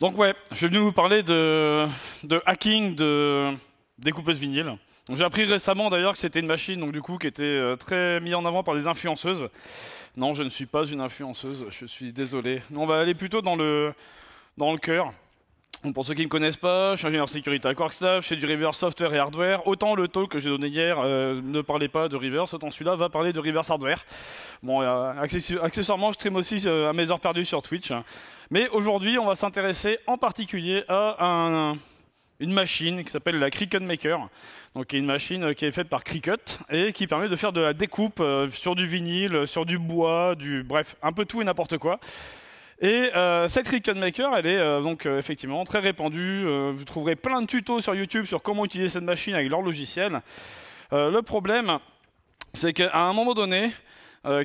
Donc ouais, je suis venu vous parler de, hacking de découpeuse vinyle. J'ai appris récemment d'ailleurs que c'était une machine donc du coup qui était euh, très mise en avant par des influenceuses. Non, je ne suis pas une influenceuse, je suis désolé. On va aller plutôt dans le, dans le cœur pour ceux qui ne connaissent pas, je suis ingénieur sécurité à Quarkstaff, je fais du reverse software et hardware. Autant le talk que j'ai donné hier euh, ne parlait pas de reverse, autant celui-là va parler de reverse hardware. Bon, euh, accessoirement, je stream aussi euh, à mes heures perdues sur Twitch. Mais aujourd'hui, on va s'intéresser en particulier à une machine qui s'appelle la Cricut Maker, donc une machine qui est faite par Cricut et qui permet de faire de la découpe sur du vinyle, sur du bois, du bref, un peu tout et n'importe quoi. Et euh, cette Cricut Maker, elle est euh, donc euh, effectivement très répandue. vous trouverez plein de tutos sur YouTube sur comment utiliser cette machine avec leur logiciel. le problème, c'est qu'à un moment donné,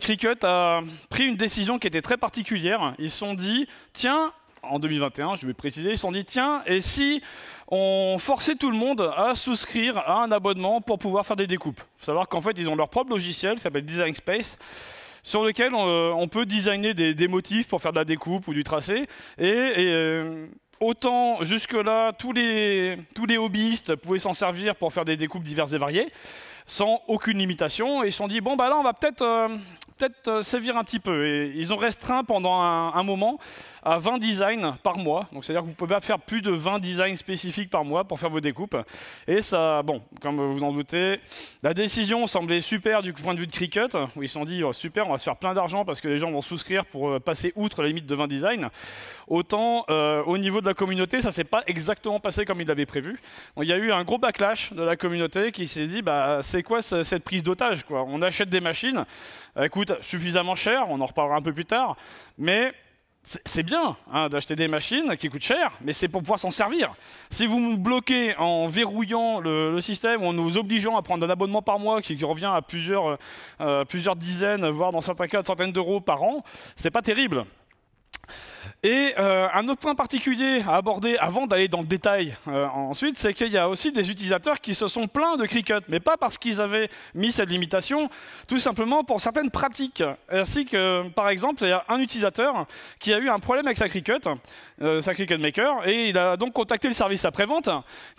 Cricut a pris une décision qui était très particulière. Ils se sont dit, tiens, en 2021, je vais préciser, ils se sont dit, tiens, et si on forçait tout le monde à souscrire à un abonnement pour pouvoir faire des découpes Il Faut savoir qu'en fait, ils ont leur propre logiciel, qui s'appelle Design Space sur lequel euh, on, peut designer des, motifs pour faire de la découpe ou du tracé. Et, euh, autant jusque-là, tous les, tous les hobbyistes pouvaient s'en servir pour faire des découpes diverses et variées, sans aucune limitation, et ils se sont dit, bon, bah là, on va peut-être euh, peut-être euh, un petit peu. Et ils ont restreint pendant un, moment à 20 designs par mois. Donc c'est-à-dire que vous pouvez pas faire plus de 20 designs spécifiques par mois pour faire vos découpes. Et ça, bon, comme vous en doutez, la décision semblait super du point de vue de Cricut, où ils se sont dit oh, super, on va se faire plein d'argent parce que les gens vont souscrire pour euh, passer outre la limite de 20 designs. Autant euh, au niveau de la communauté, ça s'est pas exactement passé comme ils l'avaient prévu. il y a eu un gros backlash de la communauté qui s'est dit bah c'est quoi cette prise d'otage quoi On achète des machines, bah, écoute, suffisamment cher, on en reparlera un peu plus tard, mais c'est bien hein, d'acheter des machines qui coûtent cher, mais c'est pour pouvoir s'en servir. Si vous nous bloquez en verrouillant le, système, en nous obligeant à prendre un abonnement par mois qui, revient à plusieurs, euh, plusieurs dizaines, voire dans certains cas, de centaines d'euros par an, c'est pas terrible. Et euh, un autre point particulier à aborder avant d'aller dans le détail euh, ensuite, c'est qu'il y a aussi des utilisateurs qui se sont plaints de Cricut, mais pas parce qu'ils avaient mis cette limitation, tout simplement pour certaines pratiques. Ainsi que, par exemple, il y a un utilisateur qui a eu un problème avec sa Cricut, euh, sa Cricut Maker, et il a donc contacté le service après-vente,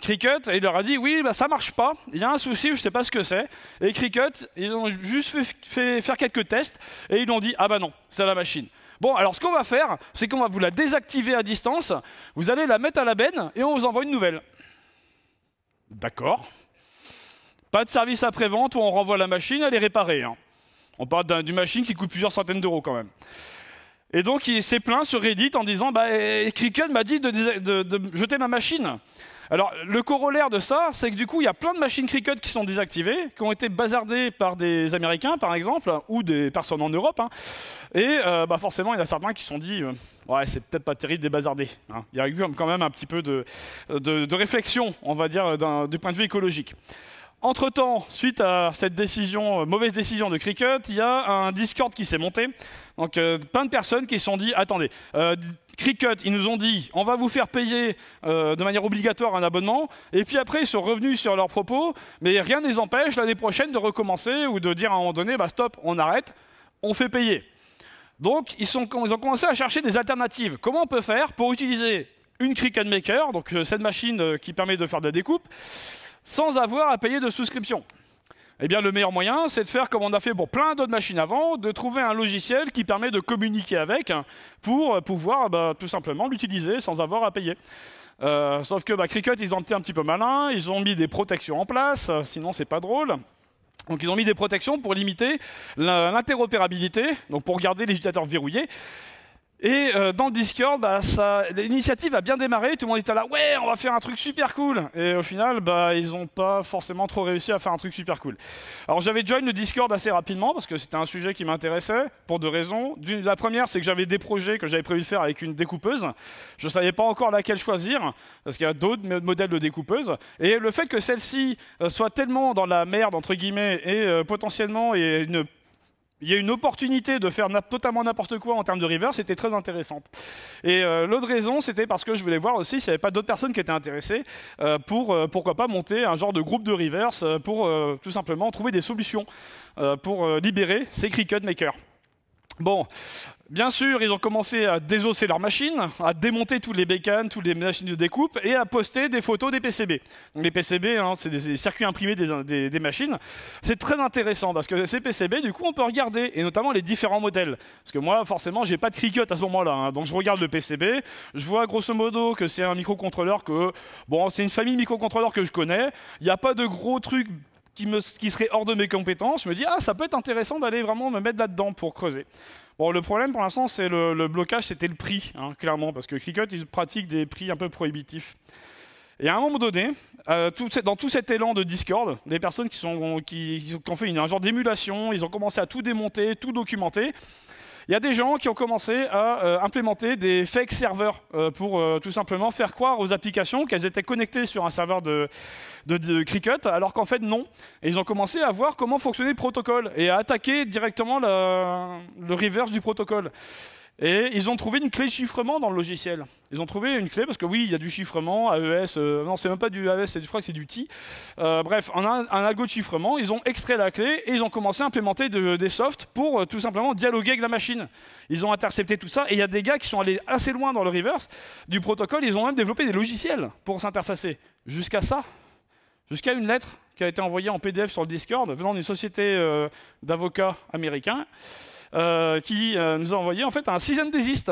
Cricut, et il leur a dit « oui, bah, ça marche pas, il y a un souci, je ne sais pas ce que c'est ». Et Cricut, ils ont juste fait, fait, faire quelques tests, et ils ont dit « ah bah non, c'est la machine ». Bon, alors ce qu'on va faire, c'est qu'on va vous la désactiver à distance, vous allez la mettre à la benne et on vous envoie une nouvelle. D'accord. Pas de service après-vente où on renvoie la machine, elle est réparée. Hein. On parle d'une machine qui coûte plusieurs centaines d'euros quand même. Et donc il s'est plaint sur Reddit en disant bah, m'a dit de jeter ma machine. Alors, le corollaire de ça, c'est que du coup, il y a plein de machines Cricut qui sont désactivées, qui ont été bazardées par des Américains, par exemple, ou des personnes en Europe. Hein. Et euh, bah, forcément, il y a certains qui se sont dit euh, Ouais, c'est peut-être pas terrible de les bazarder. Hein. » Il y a eu quand même un petit peu de réflexion, on va dire, du point de vue écologique. Entre-temps, suite à cette décision, euh, mauvaise décision de Cricut, il y a un Discord qui s'est monté. Donc euh, plein de personnes qui se sont dit, attendez, euh, Cricut, ils nous ont dit, on va vous faire payer de manière obligatoire un abonnement. Et puis après, ils sont revenus sur leurs propos, mais rien ne les empêche l'année prochaine de recommencer ou de dire à un moment donné, bah, stop, on arrête, on fait payer. Donc ils, sont, ils ont commencé à chercher des alternatives. Comment on peut faire pour utiliser une Cricut Maker, donc cette machine qui permet de faire de la découpe, sans avoir à payer de souscription Eh bien, le meilleur moyen, c'est de faire comme on a fait pour plein d'autres machines avant, de trouver un logiciel qui permet de communiquer avec hein, pour pouvoir bah, tout simplement l'utiliser sans avoir à payer. Euh, sauf que bah, Cricut, ils ont été un petit peu malins, ils ont mis des protections en place, sinon c'est pas drôle. Donc ils ont mis des protections pour limiter l'interopérabilité, donc pour garder les utilisateurs verrouillés. Et euh, dans le Discord, bah, l'initiative a bien démarré, tout le monde était là, ouais, on va faire un truc super cool. Et au final, bah, ils n'ont pas forcément trop réussi à faire un truc super cool. Alors j'avais join le Discord assez rapidement parce que c'était un sujet qui m'intéressait pour deux raisons. La première, c'est que j'avais des projets que j'avais prévu de faire avec une découpeuse. Je ne savais pas encore laquelle choisir parce qu'il y a d'autres modèles de découpeuse. Et le fait que celle-ci euh, soit tellement dans la merde entre guillemets et euh, potentiellement et une il y a une opportunité de faire totalement n'importe quoi en termes de reverse, c'était très intéressant. Et euh, l'autre raison, c'était parce que je voulais voir aussi s'il n'y avait pas d'autres personnes qui étaient intéressées euh, pour, euh, pourquoi pas, monter un genre de groupe de reverse pour tout simplement trouver des solutions pour libérer ces cricket makers. Bon, Bien sûr, ils ont commencé à désosser leurs machines, à démonter tous les bécanes, toutes les machines de découpe, et à poster des photos des PCB. les PCB, hein, c'est des, circuits imprimés des, machines. C'est très intéressant, parce que ces PCB, du coup, on peut regarder, et notamment les différents modèles. Parce que moi, forcément, n'ai pas de Cricut à ce moment-là, hein. donc je regarde le PCB, je vois grosso modo que c'est un microcontrôleur que... Bon, c'est une famille de microcontrôleurs que je connais, il n'y a pas de gros trucs qui, me, qui seraient hors de mes compétences. Je me dis, ah, ça peut être intéressant d'aller vraiment me mettre là-dedans pour creuser. Bon, le problème pour l'instant, c'est le, blocage, c'était le prix, hein, clairement, parce que Cricut, ils pratiquent des prix un peu prohibitifs. Et à un moment donné, euh, dans tout cet élan de Discord, des personnes qui, sont, qui, ont fait une, un genre d'émulation, ils ont commencé à tout démonter, tout documenter il y a des gens qui ont commencé à euh, implémenter des fake serveurs euh, pour euh, tout simplement faire croire aux applications qu'elles étaient connectées sur un serveur de, de, Cricut, alors qu'en fait non. Et ils ont commencé à voir comment fonctionnait le protocole et à attaquer directement le reverse du protocole. Et ils ont trouvé une clé de chiffrement dans le logiciel. Ils ont trouvé une clé parce que oui, il y a du chiffrement, AES, euh, non, c'est même pas du AES, e je crois que c'est du TI. Euh, bref, on un algo de chiffrement, ils ont extrait la clé et ils ont commencé à implémenter des softs pour euh, tout simplement dialoguer avec la machine. Ils ont intercepté tout ça et il y a des gars qui sont allés assez loin dans le reverse du protocole, ils ont même développé des logiciels pour s'interfacer. Jusqu'à ça, jusqu'à une lettre qui a été envoyée en PDF sur le Discord venant d'une société d'avocats américains. Euh, qui euh, nous a envoyé en fait un season desist.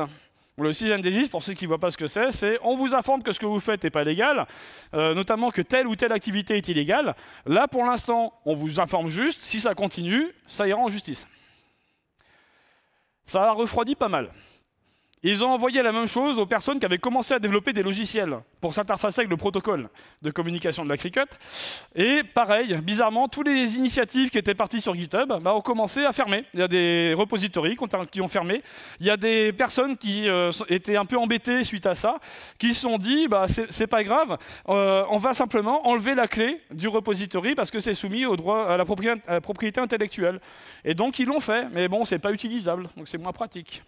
Le sixième desist, pour ceux qui ne voient pas ce que c'est, c'est on vous informe que ce que vous faites n'est pas légal, euh, notamment que telle ou telle activité est illégale. Là, pour l'instant, on vous informe juste, si ça continue, ça ira en justice. Ça a refroidi pas mal ils ont envoyé la même chose aux personnes qui avaient commencé à développer des logiciels pour s'interfacer avec le protocole de communication de la Cricut. Et pareil, bizarrement, toutes les initiatives qui étaient parties sur GitHub bah, ont commencé à fermer. Il y a des repositories qui ont fermé. Il y a des personnes qui euh, étaient un peu embêtées suite à ça, qui se sont dit bah, c'est pas grave, euh, on va simplement enlever la clé du repository parce que c'est soumis au droit à la propriété intellectuelle. Et donc ils l'ont fait, mais bon, c'est pas utilisable, donc c'est moins pratique.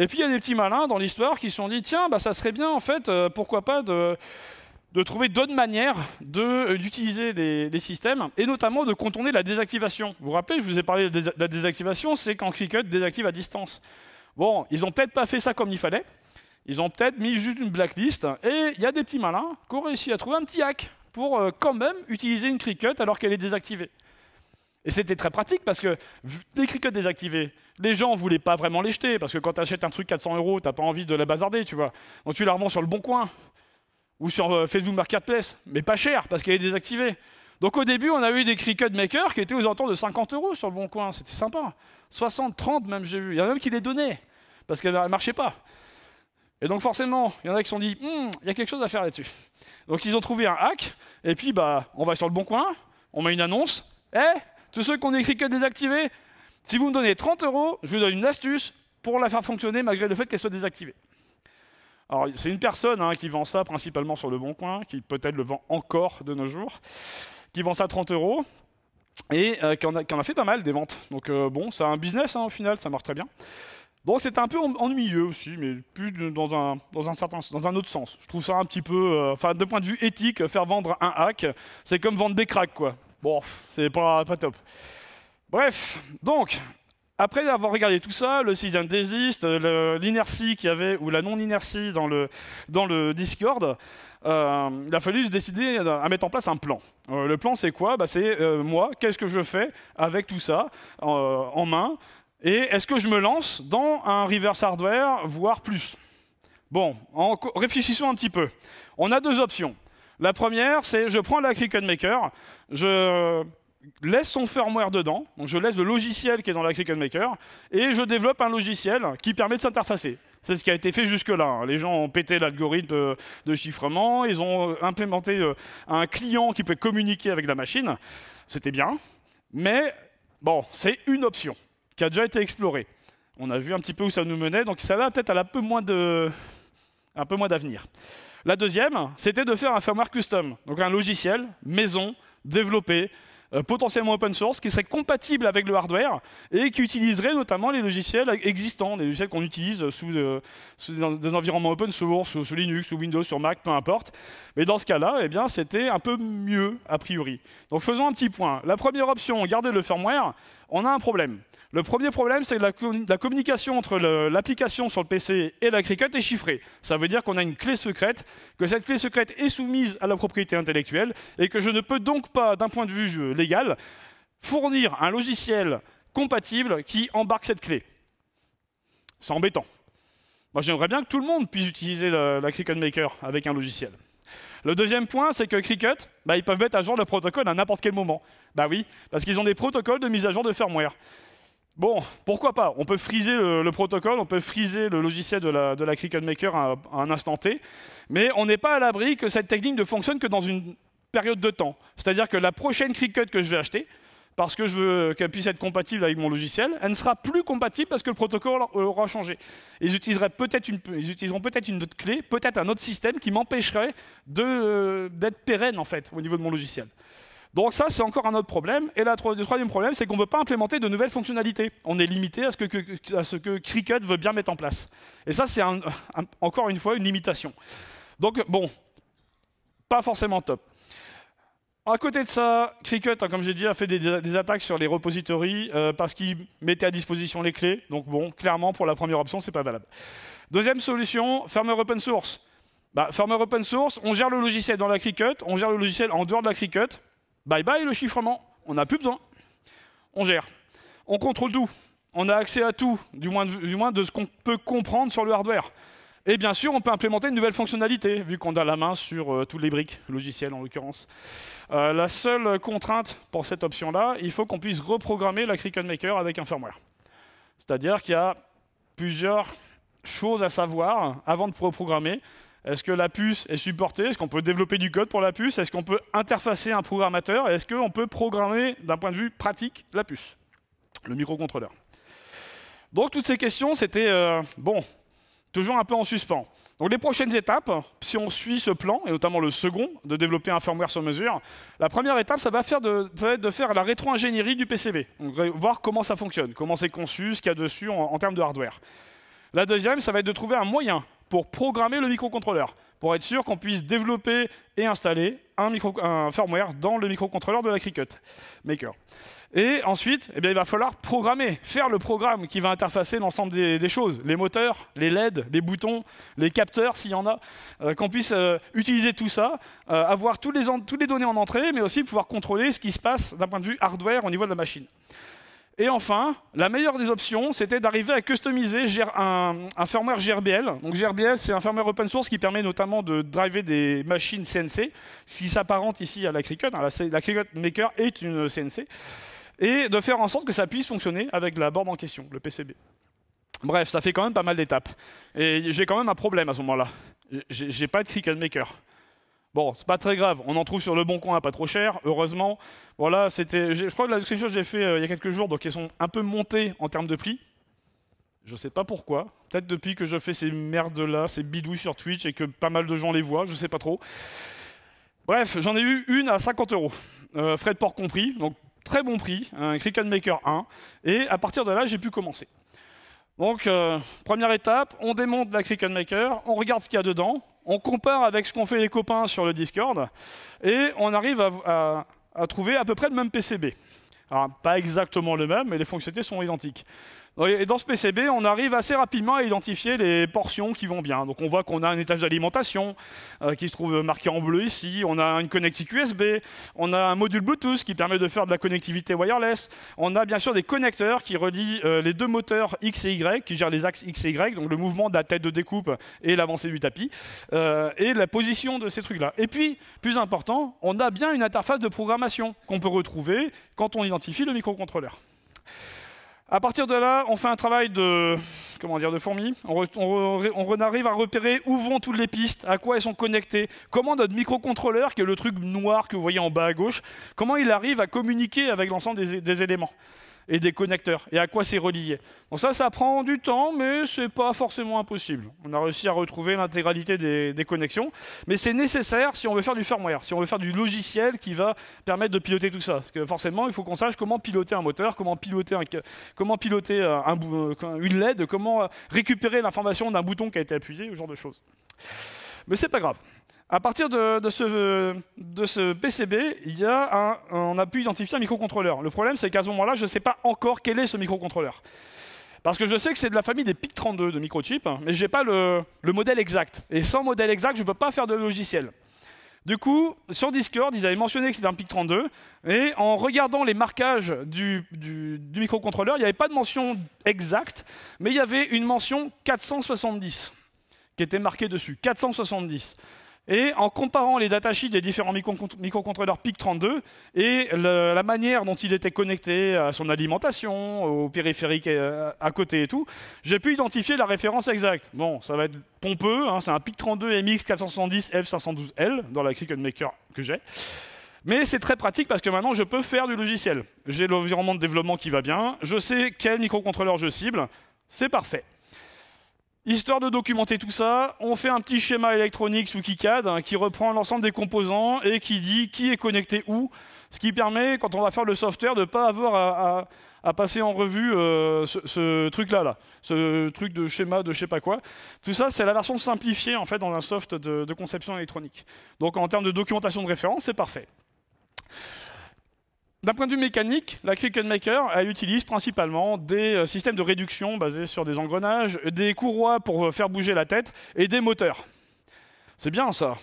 Et puis il y a des petits malins dans l'histoire qui se sont dit tiens, bah, ça serait bien en fait, euh, pourquoi pas de, de trouver d'autres manières euh, d'utiliser les, systèmes et notamment de contourner la désactivation. Vous vous rappelez, je vous ai parlé de la désactivation, c'est quand Cricut désactive à distance. Bon, ils n'ont peut-être pas fait ça comme il fallait. Ils ont peut-être mis juste une blacklist et il y a des petits malins qui ont réussi à trouver un petit hack pour euh, quand même utiliser une Cricut alors qu'elle est désactivée. Et c'était très pratique parce que les Cricut désactivés, les gens ne voulaient pas vraiment les jeter parce que quand tu achètes un truc 400 euros, tu n'as pas envie de la bazarder, tu vois. Donc tu la revends sur le bon coin ou sur euh, Facebook Marketplace, mais pas cher parce qu'elle est désactivée. Donc au début, on a eu des Cricut makers qui étaient aux alentours de 50 euros sur le bon coin, c'était sympa. 60, 30 même, j'ai vu. Il y en a même qui les donnaient parce qu'elle ne marchaient pas. Et donc forcément, il y en a qui se sont dit, hum, il y a quelque chose à faire là-dessus. Donc ils ont trouvé un hack, et puis bah, on va sur le bon coin, on met une annonce, et eh, tous ceux qu'on écrit que désactivé », si vous me donnez 30 euros, je vous donne une astuce pour la faire fonctionner malgré le fait qu'elle soit désactivée. Alors, c'est une personne hein, qui vend ça principalement sur le Bon Coin, qui peut-être le vend encore de nos jours, qui vend ça à 30 euros et euh, qui, en a, fait pas mal des ventes. Donc, euh, bon, c'est un business hein, au final, ça marche très bien. Donc, c'est un peu ennuyeux aussi, mais plus dans un, autre sens. Je trouve ça un petit peu. Euh, enfin, de point de vue éthique, faire vendre un hack, c'est comme vendre des cracks, quoi. Bon, c'est pas, pas top. Bref, donc, après avoir regardé tout ça, le season desist, euh, l'inertie qu'il y avait, ou la non-inertie dans le, dans le Discord, euh, il a fallu se décider à mettre en place un plan. Euh, le plan, c'est quoi bah, C'est moi, qu'est-ce que je fais avec tout ça en main Et est-ce que je me lance dans un reverse hardware, voire plus Bon, réfléchissons un petit peu. On a deux options. La première, c'est je prends la Maker, je laisse son firmware dedans, donc je laisse le logiciel qui est dans la Maker, et je développe un logiciel qui permet de s'interfacer. C'est ce qui a été fait jusque-là. Hein. Les gens ont pété l'algorithme euh, de, chiffrement, ils ont euh, implémenté euh, un client qui peut communiquer avec la machine. C'était bien, mais bon, c'est une option qui a déjà été explorée. On a vu un petit peu où ça nous menait, donc ça va peut-être un peu moins d'avenir. La deuxième, c'était de faire un firmware custom, donc un logiciel maison, développé, euh, potentiellement open source, qui serait compatible avec le hardware et qui utiliserait notamment les logiciels existants, les logiciels qu'on utilise sous, euh, des, environnements open source, sous, Linux, sous Windows, sur Mac, peu importe. Mais dans ce cas-là, eh bien, c'était un peu mieux, a priori. Donc faisons un petit point. La première option, garder le firmware on a un problème. Le premier problème, c'est que la, communication entre l'application sur le PC et la Cricut est chiffrée. Ça veut dire qu'on a une clé secrète, que cette clé secrète est soumise à la propriété intellectuelle, et que je ne peux donc pas, d'un point de vue euh, légal, fournir un logiciel compatible qui embarque cette clé. C'est embêtant. j'aimerais bien que tout le monde puisse utiliser la Cricut Maker avec un logiciel. Le deuxième point, c'est que Cricut, bah, ils peuvent mettre à jour le protocole à n'importe quel moment. Bah oui, parce qu'ils ont des protocoles de mise à jour de firmware. Bon, pourquoi pas On peut friser le, protocole, on peut friser le logiciel de la, de Cricut Maker à un instant T, mais on n'est pas à l'abri que cette technique ne fonctionne que dans une période de temps. C'est-à-dire que la prochaine Cricut que je vais acheter, parce que je veux qu'elle puisse être compatible avec mon logiciel, elle ne sera plus compatible parce que le protocole aura changé. Ils, peut utiliseront peut-être une autre clé, peut-être un autre système qui m'empêcherait euh, d'être pérenne en fait au niveau de mon logiciel. Donc ça, c'est encore un autre problème. Et le troisième problème, c'est qu'on ne peut pas implémenter de nouvelles fonctionnalités. On est limité à ce que, Cricut veut bien mettre en place. Et ça, c'est encore une fois une limitation. Donc bon, pas forcément top. À côté de ça, Cricut, hein, comme j'ai dit, a fait des, attaques sur les repositories euh, parce qu'il mettait à disposition les clés. Donc bon, clairement, pour la première option, c'est pas valable. Deuxième solution, firmware open source. Bah, open source, on gère le logiciel dans la Cricut, on gère le logiciel en dehors de la Cricut. Bye bye le chiffrement, on n'a plus besoin. On gère. On contrôle tout. On a accès à tout, du moins du moins de ce qu'on peut comprendre sur le hardware. Et bien sûr, on peut implémenter une nouvelle fonctionnalité, vu qu'on a la main sur euh, toutes les briques logicielles en l'occurrence. Euh, la seule contrainte pour cette option-là, il faut qu'on puisse reprogrammer la Cricut Maker avec un firmware. C'est-à-dire qu'il y a plusieurs choses à savoir avant de reprogrammer. Est-ce que la puce est supportée Est-ce qu'on peut développer du code pour la puce Est-ce qu'on peut interfacer un programmateur Est-ce qu'on peut programmer, d'un point de vue pratique, la puce Le microcontrôleur. Donc toutes ces questions, c'était, euh, bon, toujours un peu en suspens. Donc les prochaines étapes, si on suit ce plan, et notamment le second, de développer un firmware sur mesure, la première étape, ça va, faire de, être de faire la rétro-ingénierie du PCB. Euh, voir comment ça fonctionne, comment c'est conçu, ce qu'il y a dessus en, termes de hardware. La deuxième, ça va être de trouver un moyen pour programmer le microcontrôleur, pour être sûr qu'on puisse développer et installer un, un firmware dans le microcontrôleur de la Cricut Maker. Et ensuite, eh bien, il va falloir programmer, faire le programme qui va interfacer l'ensemble des, choses, les moteurs, les LED, les boutons, les capteurs s'il y en a, euh, qu'on puisse euh, utiliser tout ça, euh, avoir toutes les, les données en entrée, mais aussi pouvoir contrôler ce qui se passe d'un point de vue hardware au niveau de la machine. Et enfin, la meilleure des options, c'était d'arriver à customiser un, un, firmware GRBL. Donc GRBL, c'est un firmware open source qui permet notamment de driver des machines CNC, ce qui s'apparente ici à la Cricut. Hein, la, la Cricut Maker est une CNC et de faire en sorte que ça puisse fonctionner avec la borne en question, le PCB. Bref, ça fait quand même pas mal d'étapes. Et j'ai quand même un problème à ce moment-là. J'ai pas de cricket maker. Bon, c'est pas très grave, on en trouve sur le bon coin, pas trop cher, heureusement. Voilà, c'était, je crois que la description que j'ai fait euh, il y a quelques jours, donc elles sont un peu montées en termes de prix. Je sais pas pourquoi. Peut-être depuis que je fais ces merdes-là, ces bidouilles sur Twitch et que pas mal de gens les voient, je sais pas trop. Bref, j'en ai eu une à 50 euros, euh, frais de port compris, donc très bon prix, un Cricket Maker 1, et à partir de là, j'ai pu commencer. Donc, euh, première étape, on démonte la Cricut Maker, on regarde ce qu'il y a dedans, on compare avec ce qu'ont fait les copains sur le Discord, et on arrive à, à, trouver à peu près le même PCB. Alors, pas exactement le même, mais les fonctionnalités sont identiques dans ce PCB, on arrive assez rapidement à identifier les portions qui vont bien. Donc on voit qu'on a un étage d'alimentation euh, qui se trouve marqué en bleu ici, on a une connectique USB, on a un module Bluetooth qui permet de faire de la connectivité wireless, on a bien sûr des connecteurs qui relient euh, les deux moteurs X et Y, qui gèrent les axes X et Y, donc le mouvement de la tête de découpe et l'avancée du tapis, euh, et la position de ces trucs-là. Et puis, plus important, on a bien une interface de programmation qu'on peut retrouver quand on identifie le microcontrôleur. À partir de là, on fait un travail de, comment dire, de fourmi. On, arrive à repérer où vont toutes les pistes, à quoi elles sont connectées, comment notre microcontrôleur, qui est le truc noir que vous voyez en bas à gauche, comment il arrive à communiquer avec l'ensemble des éléments et des connecteurs, et à quoi c'est relié. Donc ça, ça prend du temps, mais c'est pas forcément impossible. On a réussi à retrouver l'intégralité des, connexions, mais c'est nécessaire si on veut faire du firmware, si on veut faire du logiciel qui va permettre de piloter tout ça. Parce que forcément, il faut qu'on sache comment piloter un moteur, comment piloter, un, comment piloter euh, un, euh, une LED, comment euh, récupérer l'information d'un bouton qui a été appuyé, ce genre de choses. Mais c'est pas grave. À partir de, ce, de ce, PCB, il un, on a pu identifier un microcontrôleur. Le problème, c'est qu'à ce moment-là, je ne sais pas encore quel est ce microcontrôleur. Parce que je sais que c'est de la famille des PIC32 de microchip, mais je n'ai pas le, modèle exact. Et sans modèle exact, je ne peux pas faire de logiciel. Du coup, sur Discord, ils avaient mentionné que c'était un PIC32, et en regardant les marquages du, du microcontrôleur, il n'y avait pas de mention exacte, mais il y avait une mention 470 qui était marquée dessus, 470. Et en comparant les datasheets des différents microcontrôleurs PIC32 et la manière dont il était connecté à son alimentation, au périphérique euh, à côté et tout, j'ai pu identifier la référence exacte. Bon, ça va être pompeux, hein, c'est un PIC32 MX470 F512L dans la Maker que j'ai. Mais c'est très pratique parce que maintenant je peux faire du logiciel. J'ai l'environnement de développement qui va bien, je sais quel microcontrôleur je cible, c'est parfait. Histoire de documenter tout ça, on fait un petit schéma électronique sous KiCad hein, qui reprend l'ensemble des composants et qui dit qui est connecté où, ce qui permet, quand on va faire le software, de ne pas avoir à, passer en revue euh, ce, truc-là, là, ce truc de schéma de je sais pas quoi. Tout ça, c'est la version simplifiée en fait dans un soft de, de conception électronique. Donc en termes de documentation de référence, c'est parfait. D'un point de vue mécanique, la Cricut Maker, elle utilise principalement des euh, systèmes de réduction basés sur des engrenages, des courroies pour euh, faire bouger la tête et des moteurs. C'est bien ça.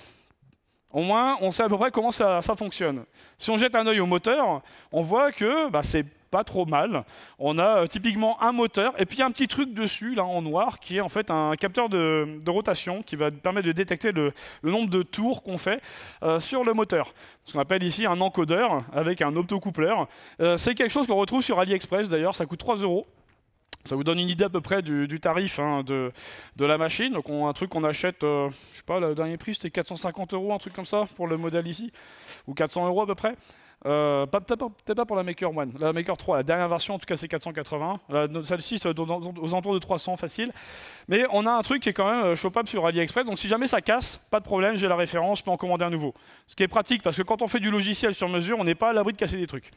Au moins, on sait à peu près comment ça, fonctionne. Si on jette un œil au moteur, on voit que bah, c'est pas trop mal. On a euh, typiquement un moteur et puis un petit truc dessus, là en noir, qui est en fait un capteur de, rotation qui va permettre de détecter le, nombre de tours qu'on fait euh, sur le moteur. Ce qu'on appelle ici un encodeur avec un optocoupleur. Euh, c'est quelque chose qu'on retrouve sur AliExpress d'ailleurs, ça coûte 3 euros. Ça vous donne une idée à peu près du, tarif hein, de, la machine. Donc on, un truc qu'on achète, je je sais pas, le dernier prix c'était 450 euros, un truc comme ça pour le modèle ici, ou 400 euros à peu près. Euh, peut-être pas, pour la Maker One, la Maker 3, la dernière version en tout cas c'est 480, celle-ci c'est aux alentours de 300 facile, mais on a un truc qui est quand même euh, chopable sur AliExpress, donc si jamais ça casse, pas de problème, j'ai la référence, je peux en commander un nouveau. Ce qui est pratique parce que quand on fait du logiciel sur mesure, on n'est pas à l'abri de casser des trucs.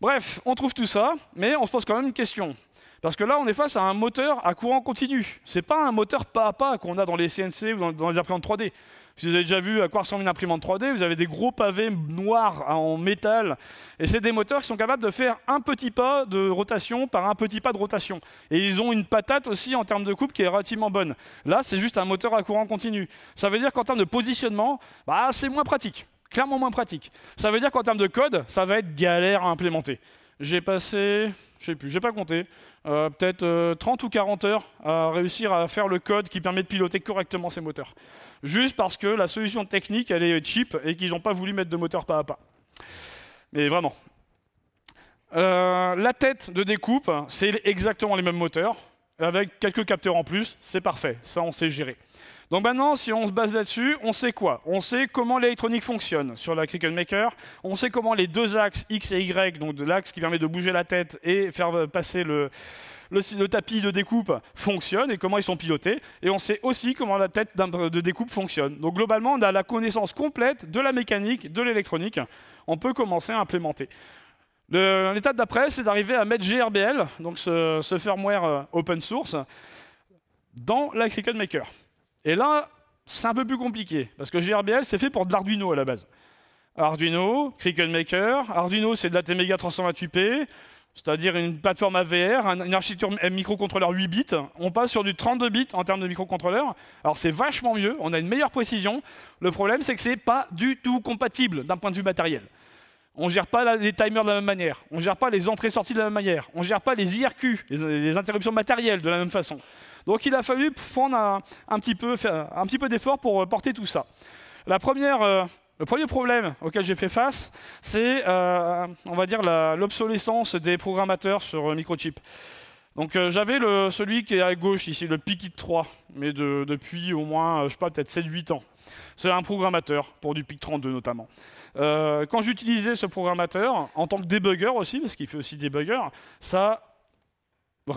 Bref, on trouve tout ça, mais on se pose quand même une question. Parce que là, on est face à un moteur à courant continu. c'est pas un moteur pas à pas qu'on a dans les CNC ou dans les imprimantes 3D. Si vous avez déjà vu à quoi ressemble une imprimante 3D, vous avez des gros pavés noirs en métal. Et c'est des moteurs qui sont capables de faire un petit pas de rotation par un petit pas de rotation. Et ils ont une patate aussi en termes de coupe qui est relativement bonne. Là, c'est juste un moteur à courant continu. Ça veut dire qu'en termes de positionnement, bah, c'est moins pratique. Clairement moins pratique. Ça veut dire qu'en termes de code, ça va être galère à implémenter j'ai passé, je sais plus, j'ai pas compté, euh, peut-être 30 euh, ou 40 heures à réussir à faire le code qui permet de piloter correctement ces moteurs. Juste parce que la solution technique, elle est cheap et qu'ils n'ont pas voulu mettre de moteur pas à pas. Mais vraiment. Euh, la tête de découpe, c'est exactement les mêmes moteurs avec quelques capteurs en plus, c'est parfait, ça on sait gérer. Donc maintenant, si on se base là-dessus, on sait quoi On sait comment l'électronique fonctionne sur la Cricket Maker, on sait comment les deux axes X et Y, donc l'axe qui permet de bouger la tête et faire passer le, tapis de découpe fonctionne et comment ils sont pilotés. Et on sait aussi comment la tête de découpe fonctionne. Donc globalement, on a la connaissance complète de la mécanique, de l'électronique. On peut commencer à implémenter. L'étape d'après, c'est d'arriver à mettre GRBL, donc ce, firmware euh, open source, dans la Cricut Maker. Et là, c'est un peu plus compliqué, parce que GRBL, c'est fait pour de l'Arduino à la base. Arduino, Cricut Maker, Arduino, c'est de la TMEGA 328P, c'est-à-dire une plateforme AVR, une architecture microcontrôleur 8 bits. On passe sur du 32 bits en termes de microcontrôleur. Alors c'est vachement mieux, on a une meilleure précision. Le problème, c'est que c'est pas du tout compatible d'un point de vue matériel. On ne gère pas les timers de la même manière. On ne gère pas les entrées-sorties de la même manière. On ne gère pas les IRQ, les, interruptions matérielles, de la même façon. Donc il a fallu prendre un, petit peu, un petit peu d'effort pour euh, porter tout ça. La première, euh, le premier problème auquel j'ai fait face, c'est, euh, on va dire, l'obsolescence des programmateurs sur microchip. Donc euh, j'avais celui qui est à gauche ici, le Pikit 3, mais depuis au moins, euh, je sais pas, peut-être 7-8 ans. C'est un programmateur, pour du PIC 32 notamment. Euh, quand j'utilisais ce programmateur, en tant que débugger aussi, parce qu'il fait aussi débugger, ça,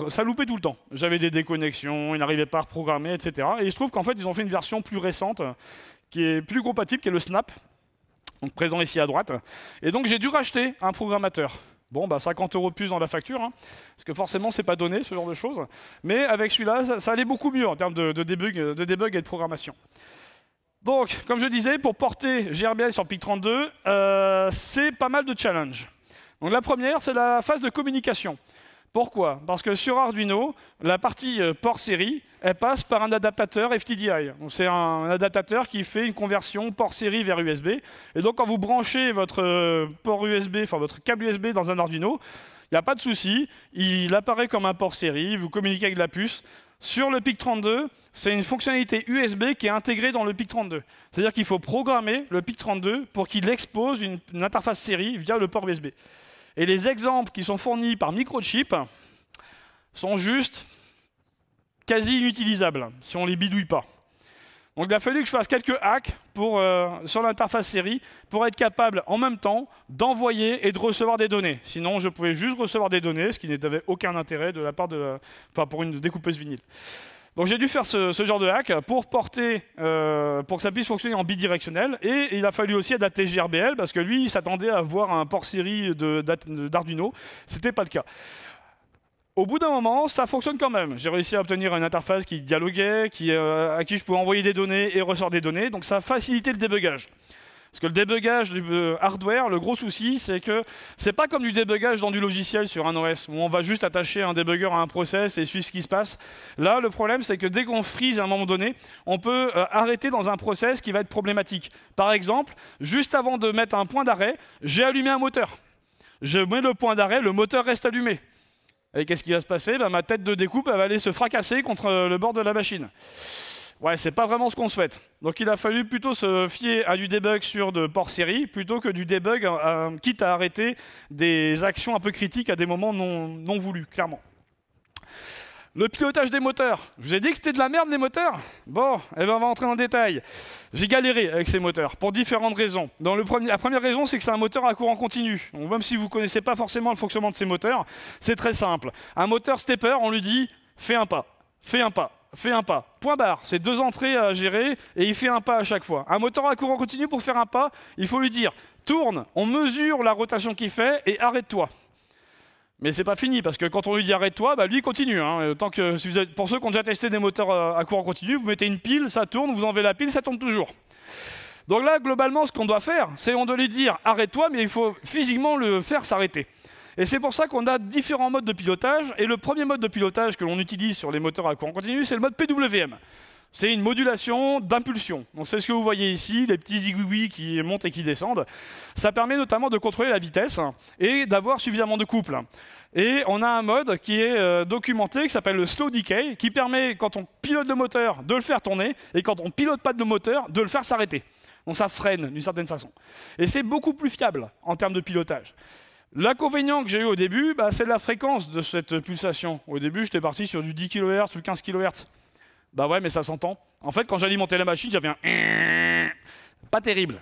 ça loupait tout le temps. J'avais des déconnexions, il n'arrivait pas à reprogrammer, etc. Et il se trouve qu'en fait, ils ont fait une version plus récente, qui est plus compatible, qui est le Snap, présent ici à droite. Et donc j'ai dû racheter un programmateur. Bon, 50 bah, euros plus dans la facture, hein, parce que forcément, c'est pas donné, ce genre de choses. Mais avec celui-là, ça, allait beaucoup mieux en termes de, débug de et de programmation. Donc, comme je disais, pour porter GRBL sur PIC32, euh, c'est pas mal de challenges. Donc la première, c'est la phase de communication. Pourquoi Parce que sur Arduino, la partie euh, port série, elle passe par un adaptateur FTDI. C'est un adaptateur qui fait une conversion port série vers USB. Et donc quand vous branchez votre euh, port USB, enfin votre câble USB dans un Arduino, il n'y a pas de souci, il apparaît comme un port série, vous communiquez avec la puce. Sur le PIC32, c'est une fonctionnalité USB qui est intégrée dans le PIC32. C'est-à-dire qu'il faut programmer le PIC32 pour qu'il expose une interface série via le port USB. Et les exemples qui sont fournis par Microchip sont juste quasi inutilisables si on ne les bidouille pas. Donc il a fallu que je fasse quelques hacks euh, sur l'interface série pour être capable en même temps d'envoyer et de recevoir des données. Sinon, je pouvais juste recevoir des données, ce qui n'avait aucun intérêt de la part de, pour une découpeuse vinyle. Donc j'ai dû faire ce, genre de hack pour porter, euh, pour que ça puisse fonctionner en bidirectionnel. Et il a fallu aussi adapter JRBL parce que lui, il s'attendait à avoir un port série d'Arduino. C'était pas le cas. Au bout d'un moment, ça fonctionne quand même. J'ai réussi à obtenir une interface qui dialoguait, qui, euh, à qui je pouvais envoyer des données et ressort des données. Donc ça a facilité le débugage. Parce que le débugage du euh, hardware, le gros souci, c'est que c'est pas comme du débugage dans du logiciel sur un OS, où on va juste attacher un débugger à un process et suivre ce qui se passe. Là, le problème, c'est que dès qu'on freeze à un moment donné, on peut euh, arrêter dans un process qui va être problématique. Par exemple, juste avant de mettre un point d'arrêt, j'ai allumé un moteur. Je mets le point d'arrêt, le moteur reste allumé. Et qu'est-ce qui va se passer ben, Ma tête de découpe va aller se fracasser contre euh, le bord de la machine. Ouais, c'est pas vraiment ce qu'on souhaite. Donc il a fallu plutôt se fier à du debug sur de port série plutôt que du debug, hein, quitte à arrêter des actions un peu critiques à des moments non, voulus, clairement. Le pilotage des moteurs. Je vous ai dit que c'était de la merde les moteurs Bon, eh ben on va entrer dans le détail. J'ai galéré avec ces moteurs pour différentes raisons. premier, la première raison, c'est que c'est un moteur à courant continu. même si vous ne connaissez pas forcément le fonctionnement de ces moteurs, c'est très simple. Un moteur stepper, on lui dit fais un pas, fais un pas, fait un pas. Point barre. C'est deux entrées à gérer et il fait un pas à chaque fois. Un moteur à courant continu, pour faire un pas, il faut lui dire tourne, on mesure la rotation qu'il fait et arrête-toi. Mais c'est pas fini, parce que quand on lui dit arrête-toi, bah, lui il continue. Hein. Euh, tant que, pour ceux qui ont déjà testé des moteurs euh, à courant continu, vous mettez une pile, ça tourne, vous enlevez la pile, ça tourne toujours. Donc là, globalement, ce qu'on doit faire, c'est on doit lui dire arrête-toi, mais il faut physiquement le faire s'arrêter. Et c'est pour ça qu'on a différents modes de pilotage. Et le premier mode de pilotage que l'on utilise sur les moteurs à courant continu, c'est le mode PWM. C'est une modulation d'impulsion. c'est ce que vous voyez ici, les petits zigouis qui montent et qui descendent. Ça permet notamment de contrôler la vitesse et d'avoir suffisamment de couple. Et on a un mode qui est euh, documenté, qui s'appelle le slow decay, qui permet, quand on pilote le moteur, de le faire tourner, et quand on pilote pas de moteur, de le faire s'arrêter. Donc ça freine d'une certaine façon. Et c'est beaucoup plus fiable en termes de pilotage. L'inconvénient que j'ai eu au début, bah, c'est la fréquence de cette pulsation. Au début, j'étais parti sur du 10 kHz ou 15 kHz. Bah ouais, mais ça s'entend. En fait, quand j'alimentais la machine, j'avais un... Pas terrible.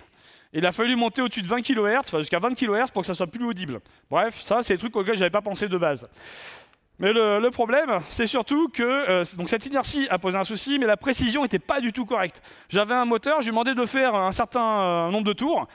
Il a fallu monter au-dessus de 20 kHz, enfin jusqu'à 20 kHz pour que ça soit plus audible. Bref, ça, c'est des trucs auxquels je n'avais pas pensé de base. Mais le, problème, c'est surtout que euh, donc cette inertie a posé un souci, mais la précision n'était pas du tout correcte. J'avais un moteur, je demandé de faire un certain euh, nombre de tours,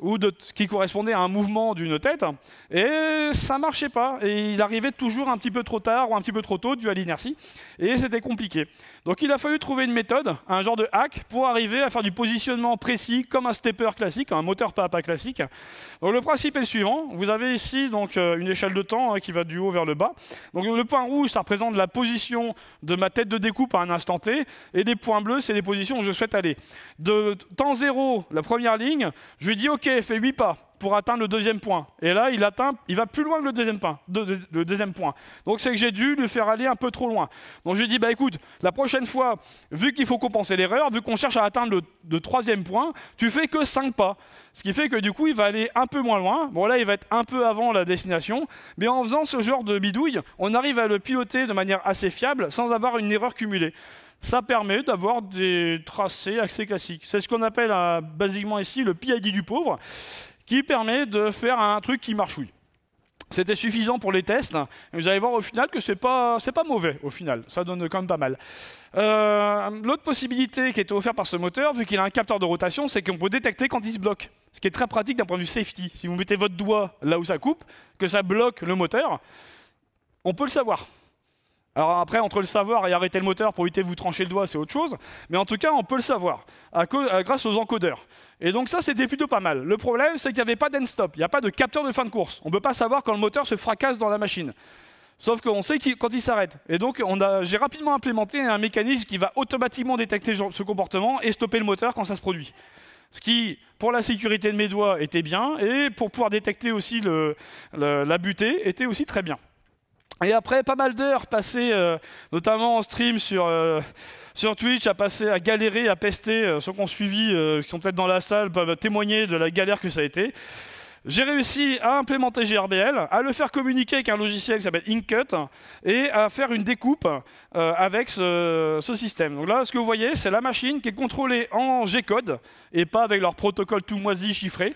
ou de, qui correspondait à un mouvement d'une tête, et ça marchait pas. Et il arrivait toujours un petit peu trop tard ou un petit peu trop tôt dû à l'inertie, et c'était compliqué. Donc il a fallu trouver une méthode, un genre de hack, pour arriver à faire du positionnement précis comme un stepper classique, un moteur pas à pas classique. le principe est le suivant, vous avez ici donc euh, une échelle de temps hein, qui va du haut vers le bas. Donc, le point rouge, ça représente la position de ma tête de découpe à un instant T, et les points bleus, c'est les positions où je souhaite aller. De temps zéro, la première ligne, je lui dis, OK, fais 8 pas pour atteindre le deuxième point. Et là, il, atteint, il va plus loin que le deuxième, point. Donc c'est que j'ai dû le faire aller un peu trop loin. Donc je lui ai bah écoute, la prochaine fois, vu qu'il faut compenser l'erreur, vu qu'on cherche à atteindre le, troisième point, tu fais que cinq pas. Ce qui fait que du coup, il va aller un peu moins loin. Bon là, il va être un peu avant la destination. Mais en faisant ce genre de bidouille, on arrive à le piloter de manière assez fiable sans avoir une erreur cumulée ça permet d'avoir des tracés assez classiques. C'est ce qu'on appelle euh, basiquement ici le PID du pauvre qui permet de faire un truc qui marche, oui. C'était suffisant pour les tests. mais vous allez voir au final que c'est pas pas mauvais au final. Ça donne quand même pas mal. Euh, l'autre possibilité qui était offerte par ce moteur, vu qu'il a un capteur de rotation, c'est qu'on peut détecter quand il se bloque. Ce qui est très pratique d'un point de vue safety. Si vous mettez votre doigt là où ça coupe, que ça bloque le moteur, on peut le savoir. Alors après, entre le savoir et arrêter le moteur pour éviter de vous trancher le doigt, c'est autre chose. Mais en tout cas, on peut le savoir euh, grâce aux encodeurs. Et donc ça, c'était plutôt pas mal. Le problème, c'est qu'il n'y avait pas d'end-stop. Il n'y a pas de capteur de fin de course. On ne peut pas savoir quand le moteur se fracasse dans la machine. Sauf qu'on sait quand il s'arrête. Et donc, j'ai rapidement implémenté un mécanisme qui va automatiquement détecter ce comportement et stopper le moteur quand ça se produit. Ce qui, pour la sécurité de mes doigts, était bien, et pour pouvoir détecter aussi la butée, était aussi très bien. Et après pas mal d'heures passées, euh, notamment en stream sur, euh, sur Twitch, à passer, à galérer, à pester, euh, ceux qui ont suivi, qui sont peut-être dans la salle, peuvent témoigner de la galère que ça a été. J'ai réussi à implémenter GRBL, à le faire communiquer avec un logiciel qui s'appelle Inkcut, et à faire une découpe avec ce, ce, système. Donc là, ce que vous voyez, c'est la machine qui est contrôlée en G-code, et pas avec leur protocole tout moisi chiffré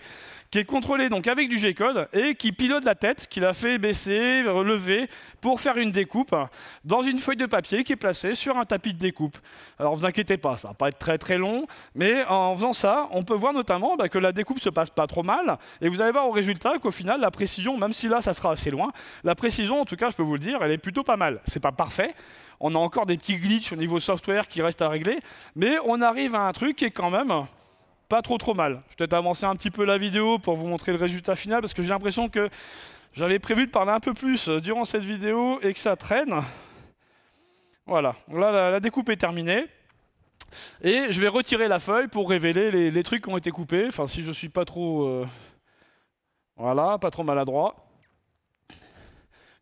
qui est contrôlé donc avec du G-code et qui pilote la tête, qui la fait baisser, relever, pour faire une découpe dans une feuille de papier qui est placée sur un tapis de découpe. Alors vous inquiétez pas, ça va pas être très très long, mais en faisant ça, on peut voir notamment bah, que la découpe se passe pas trop mal, et vous allez voir au résultat qu'au final, la précision, même si là ça sera assez loin, la précision, en tout cas, je peux vous le dire, elle est plutôt pas mal. C'est pas parfait, on a encore des petits glitches au niveau software qui restent à régler, mais on arrive à un truc qui est quand même pas trop trop mal. Je vais peut-être avancer un petit peu la vidéo pour vous montrer le résultat final, parce que j'ai l'impression que j'avais prévu de parler un peu plus euh, durant cette vidéo et que ça traîne. Voilà, là la, découpe est terminée. Et je vais retirer la feuille pour révéler les, trucs qui ont été coupés, enfin si je suis pas trop... Euh, voilà, pas trop maladroit.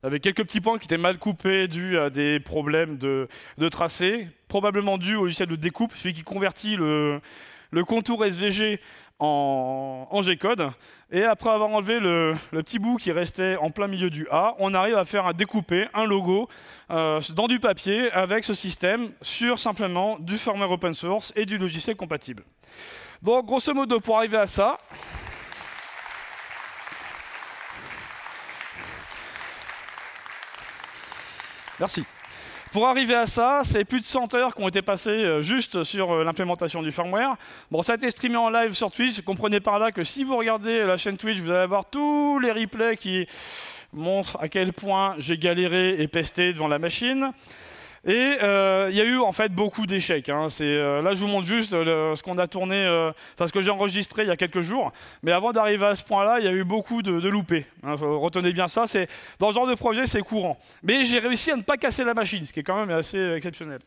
J'avais quelques petits points qui étaient mal coupés dû à des problèmes de, tracé, probablement dû au logiciel de découpe, celui qui convertit le, le contour SVG en, G-code. Et après avoir enlevé le, petit bout qui restait en plein milieu du A, on arrive à faire un découpé, un logo, euh, dans du papier avec ce système sur simplement du firmware open source et du logiciel compatible. Donc grosso modo, pour arriver à ça, merci. Pour arriver à ça, c'est plus de 100 heures qui ont été passées euh, juste sur euh, l'implémentation du firmware. Bon, ça a été streamé en live sur Twitch. Comprenez par là que si vous regardez la chaîne Twitch, vous allez avoir tous les replays qui montrent à quel point j'ai galéré et pesté devant la machine. Et euh, il y a eu en fait beaucoup d'échecs. Hein. Euh, là, je vous montre juste euh, ce qu'on a tourné, ce que j'ai enregistré il y a quelques jours. Mais avant d'arriver à ce point-là, il y a eu beaucoup de, de loupés. Hein. Retenez bien ça. C'est dans ce genre de projet, c'est courant. Mais j'ai réussi à ne pas casser la machine, ce qui est quand même assez exceptionnel.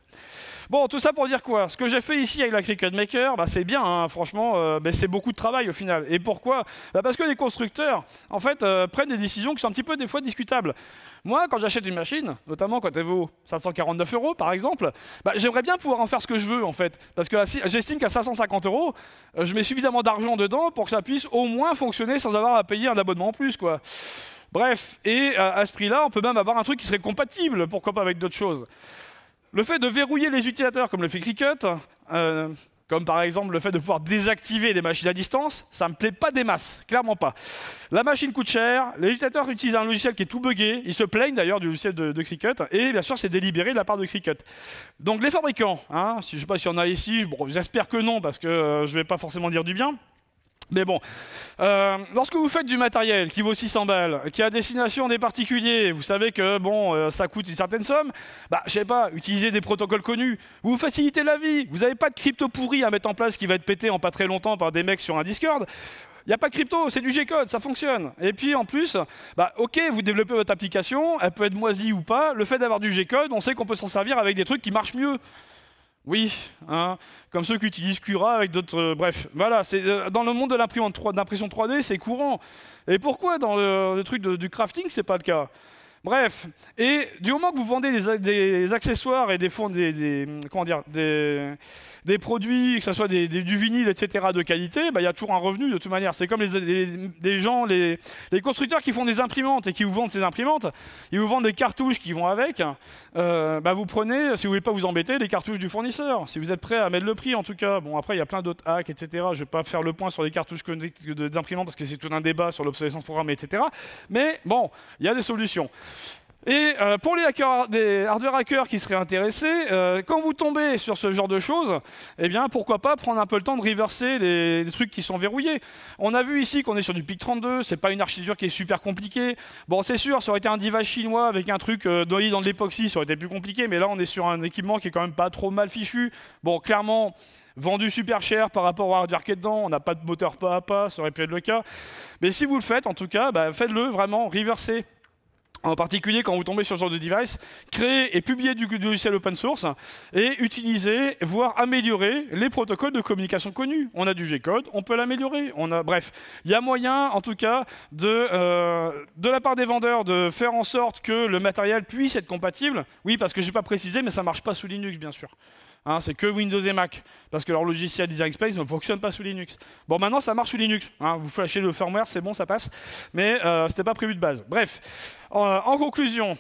Bon, tout ça pour dire quoi Ce que j'ai fait ici avec la Cricut Maker, bah, c'est bien. Hein. Franchement, c'est beaucoup de travail au final. Et pourquoi bah, Parce que les constructeurs, en fait, prennent des décisions qui sont un petit peu des fois discutables. Moi, quand j'achète une machine, notamment quand elle vaut 549 euros par exemple, bah, j'aimerais bien pouvoir en faire ce que je veux en fait. Parce que j'estime qu'à 550 euros, euh, je mets suffisamment d'argent dedans pour que ça puisse au moins fonctionner sans avoir à payer un abonnement en plus. quoi. Bref, et euh, à ce prix-là, on peut même avoir un truc qui serait compatible, pourquoi pas avec d'autres choses. Le fait de verrouiller les utilisateurs, comme le fait Cricut, euh, comme par exemple le fait de pouvoir désactiver des machines à distance, ça ne me plaît pas des masses, clairement pas. La machine coûte cher, les utilise un logiciel qui est tout buggé, ils se plaignent d'ailleurs du logiciel de, de, Cricut, et bien sûr c'est délibéré de la part de Cricut. Donc les fabricants, hein, je ne sais pas s'il y en a ici, j'espère que non, parce que euh, je ne vais pas forcément dire du bien, mais bon, euh, lorsque vous faites du matériel qui vaut 600 balles, qui a à destination des particuliers, vous savez que bon, euh, ça coûte une certaine somme, bah, je sais pas, utilisez des protocoles connus, vous facilitez la vie, vous n'avez pas de crypto pourri à mettre en place qui va être pété en pas très longtemps par des mecs sur un Discord. Il n'y a pas de crypto, c'est du G-code, ça fonctionne. Et puis en plus, bah, ok, vous développez votre application, elle peut être moisie ou pas. Le fait d'avoir du G-code, on sait qu'on peut s'en servir avec des trucs qui marchent mieux. Oui, hein, comme ceux qui utilisent Cura avec d'autres. Euh, bref, voilà, c'est euh, dans le monde de l'impression 3D, c'est courant. Et pourquoi dans le, truc du crafting, c'est pas le cas Bref, et du moment que vous vendez des, accessoires et des, fonds, des, des, comment dire, des, produits, que ce soit du vinyle, etc., de qualité, bah, il y a toujours un revenu de toute manière. C'est comme les, gens, les, constructeurs qui font des imprimantes et qui vous vendent ces imprimantes, ils vous vendent des cartouches qui vont avec. Euh, bah, vous prenez, si vous ne voulez pas vous embêter, les cartouches du fournisseur, si vous êtes prêt à mettre le prix en tout cas. Bon, après, il y a plein d'autres hacks, etc. Je ne vais pas faire le point sur les cartouches d'imprimantes parce que c'est tout un débat sur l'obsolescence programmée, etc. Mais bon, il y a des solutions. Et euh, pour les, hackers, les hardware hackers qui seraient intéressés, euh, quand vous tombez sur ce genre de choses, eh bien pourquoi pas prendre un peu le temps de reverser les, trucs qui sont verrouillés. On a vu ici qu'on est sur du PIC32, c'est pas une architecture qui est super compliquée. Bon, c'est sûr, ça aurait été un device chinois avec un truc euh, dans de l'époxy, ça aurait été plus compliqué, mais là on est sur un équipement qui est quand même pas trop mal fichu. Bon, clairement, vendu super cher par rapport au hardware qui est dedans, on n'a pas de moteur pas à pas, ça aurait pu être le cas. Mais si vous le faites, en tout cas, bah, faites-le vraiment, reverser. En particulier quand vous tombez sur ce genre de device, créer et publier du logiciel open source et utiliser, voire améliorer les protocoles de communication connus. On a du G-code, on peut l'améliorer. a, bref, il y a moyen, en tout cas, de, euh, de la part des vendeurs, de faire en sorte que le matériel puisse être compatible. Oui, parce que je n'ai pas précisé, mais ça ne marche pas sous Linux, bien sûr. Hein, c'est que Windows et Mac, parce que leur logiciel Design Space ne fonctionne pas sous Linux. Bon, maintenant, ça marche sous Linux. Hein, vous flashez le firmware, c'est bon, ça passe. Mais euh, ce n'était pas prévu de base. Bref, euh, en conclusion,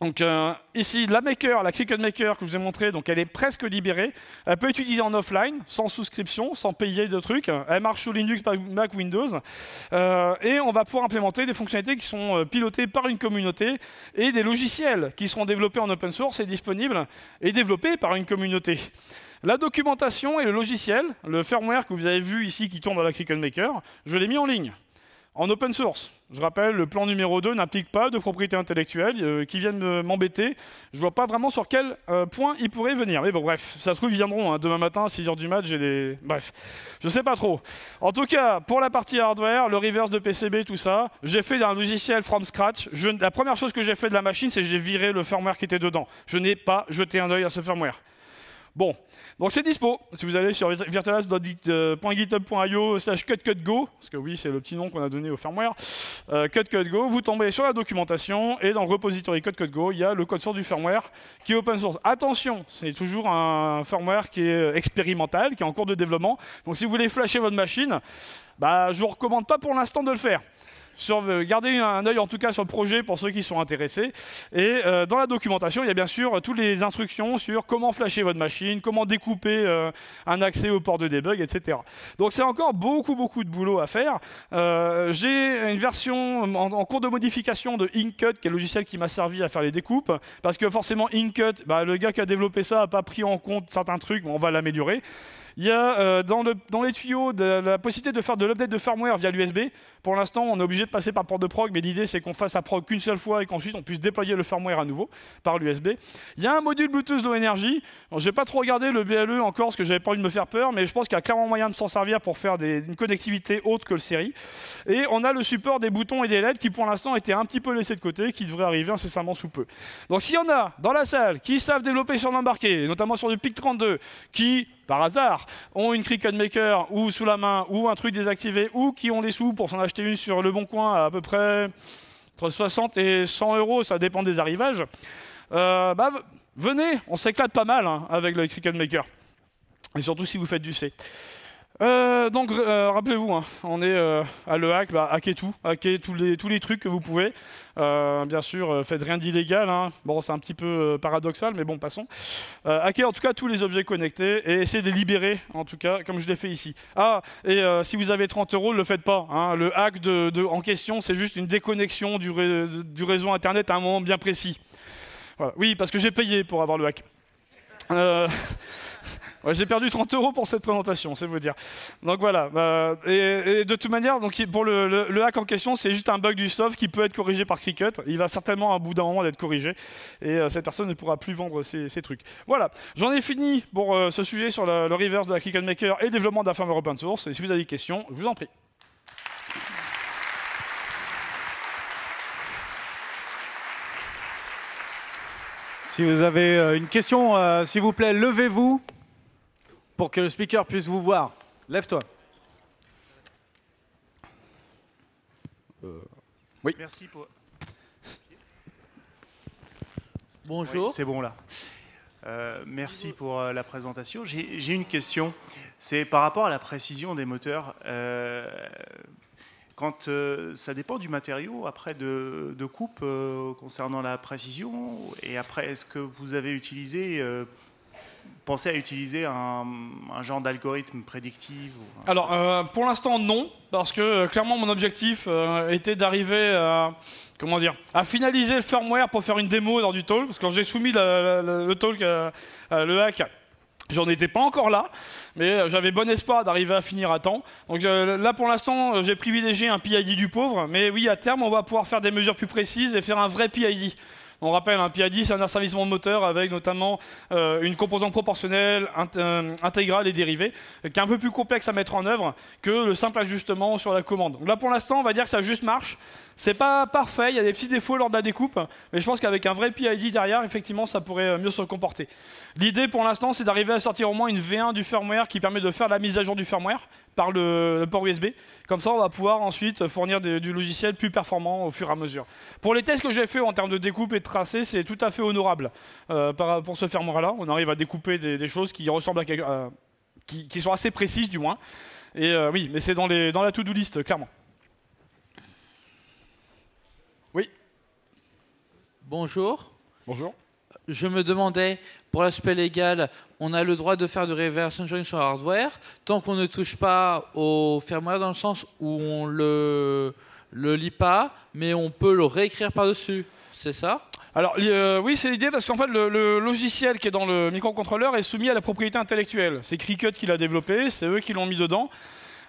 donc euh, ici, la maker, la Cricut Maker que je vous ai montré, donc elle est presque libérée. Elle peut être utilisée en offline, sans souscription, sans payer de trucs. Elle marche sur Linux, Mac, Windows. Euh, et on va pouvoir implémenter des fonctionnalités qui sont euh, pilotées par une communauté et des logiciels qui seront développés en open source et disponibles et développés par une communauté. La documentation et le logiciel, le firmware que vous avez vu ici qui tourne dans la Cricut Maker, je l'ai mis en ligne en open source. Je rappelle, le plan numéro 2 n'implique pas de propriété intellectuelle euh, qui viennent m'embêter. Je ne vois pas vraiment sur quel euh, point ils pourraient venir. Mais bon, bref, ça se trouve, ils viendront. Hein. Demain matin, à 6h du mat', j'ai les... Bref, je sais pas trop. En tout cas, pour la partie hardware, le reverse de PCB, tout ça, j'ai fait un logiciel from scratch. La première chose que j'ai fait de la machine, c'est que j'ai viré le firmware qui était dedans. Je n'ai pas jeté un œil à ce firmware. Bon, donc c'est dispo. Si vous allez sur virtualas.github.io euh, slash cutcutgo, parce que oui, c'est le petit nom qu'on a donné au firmware, euh, cutcutgo, vous tombez sur la documentation et dans le repository cutcutgo, il y a le code source du firmware qui est open source. Attention, c'est toujours un firmware qui est euh, expérimental, qui est en cours de développement. Donc si vous voulez flasher votre machine, bah, je ne vous recommande pas pour l'instant de le faire sur, euh, gardez un œil en tout cas sur le projet pour ceux qui sont intéressés. Et euh, dans la documentation, il y a bien sûr toutes les instructions sur comment flasher votre machine, comment découper euh, un accès au port de debug, etc. Donc c'est encore beaucoup, beaucoup de boulot à faire. J'ai une version en, cours de modification de Inkcut, qui est le logiciel qui m'a servi à faire les découpes, parce que forcément Inkcut, bah, le gars qui a développé ça n'a pas pris en compte certains trucs, on va l'améliorer. Il y a euh, dans, les tuyaux de, la possibilité de faire de l'update de firmware via l'USB. Pour l'instant, on est obligé de passer par port de prog, mais l'idée c'est qu'on fasse la prog qu'une seule fois et qu'ensuite on puisse déployer le firmware à nouveau par l'USB. Il y a un module Bluetooth low energy. Je n'ai pas trop regardé le BLE encore parce que j'avais pas envie de me faire peur, mais je pense qu'il y a clairement moyen de s'en servir pour faire des, une connectivité haute que le série. Et on a le support des boutons et des LED qui pour l'instant étaient un petit peu laissés de côté, qui devraient arriver incessamment sous peu. Donc s'il y en a dans la salle qui savent développer sur l'embarqué, notamment sur du PIC 32, qui par hasard, ont une cricket Maker ou sous la main, ou un truc désactivé, ou qui ont les sous pour s'en acheter une sur le bon coin à, peu près entre 60 et 100 euros, ça dépend des arrivages, euh, bah, venez, on s'éclate pas mal hein, avec le cricket Maker. Et surtout si vous faites du C. Euh, donc euh, rappelez-vous, hein, on est euh, à le hack, bah, hackez tout, hackez tous les, tous les trucs que vous pouvez. bien sûr, faites rien d'illégal, hein. bon c'est un petit peu paradoxal, mais bon passons. hacker en tout cas tous les objets connectés et essayez de les libérer, en tout cas, comme je l'ai fait ici. Ah, et si vous avez 30 euros, ne le faites pas. Hein. Le hack de, en question, c'est juste une déconnexion du, réseau Internet à un moment bien précis. Oui, parce que j'ai payé pour avoir le hack. j'ai perdu 30 euros pour cette présentation, c'est vous dire. Donc voilà. Euh, et, de toute manière, donc, pour le, hack en question, c'est juste un bug du soft qui peut être corrigé par Cricut. Il va certainement, à bout d'un moment, d'être corrigé. Et euh, cette personne ne pourra plus vendre ses, trucs. Voilà. J'en ai fini pour euh, ce sujet sur le reverse de la Cricut Maker et le développement d'un open source. Et si vous avez des questions, je vous en prie. Si vous avez une question, s'il vous plaît, levez-vous pour que le speaker puisse vous voir. Lève-toi. Euh, oui. Merci pour. Bonjour. c'est bon là. Euh, merci pour euh, la présentation. J'ai une question. C'est par rapport à la précision des moteurs. quand ça dépend du matériau, après de, de coupe concernant la précision, et après, est-ce que vous avez utilisé Penser à utiliser un, genre d'algorithme prédictif Alors, euh, pour l'instant, non, parce que euh, clairement, mon objectif euh, était d'arriver à, comment dire, à finaliser le firmware pour faire une démo lors du talk, parce que quand j'ai soumis le talk, le hack, J'en étais pas encore là, mais j'avais bon espoir d'arriver à finir à temps. Donc là, pour l'instant, j'ai privilégié un PID du pauvre, mais oui, à terme, on va pouvoir faire des mesures plus précises et faire un vrai PID. On rappelle, un hein, PID, c'est un asservissement moteur avec notamment euh, une composante proportionnelle, euh, intégrale et dérivée, euh, qui est un peu plus complexe à mettre en œuvre que le simple ajustement sur la commande. Donc là, pour l'instant, on va dire que ça juste marche. C'est pas parfait, il y a des petits défauts lors de la découpe, mais je pense qu'avec un vrai PID derrière, effectivement, ça pourrait mieux se comporter. L'idée, pour l'instant, c'est d'arriver à sortir au moins une V1 du firmware qui permet de faire la mise à jour du firmware, par le, port USB. Comme ça, on va pouvoir ensuite fournir du logiciel plus performant au fur et à mesure. Pour les tests que j'ai fait en termes de découpe et de tracé, c'est tout à fait honorable euh, pour ce fermoir-là. On arrive à découper des, choses qui ressemblent à euh, qui, sont assez précises du moins. Et euh, oui, mais c'est dans, dans la to-do list, clairement. Oui. Bonjour. Bonjour. Je me demandais, pour l'aspect légal, on a le droit de faire du reverse engineering sur hardware tant qu'on ne touche pas au firmware dans le sens où on le le lit pas, mais on peut le réécrire par-dessus. C'est ça alors euh, oui, c'est l'idée parce qu'en fait le, logiciel qui est dans le microcontrôleur est soumis à la propriété intellectuelle. C'est Cricut qui l'a développé, c'est eux qui l'ont mis dedans.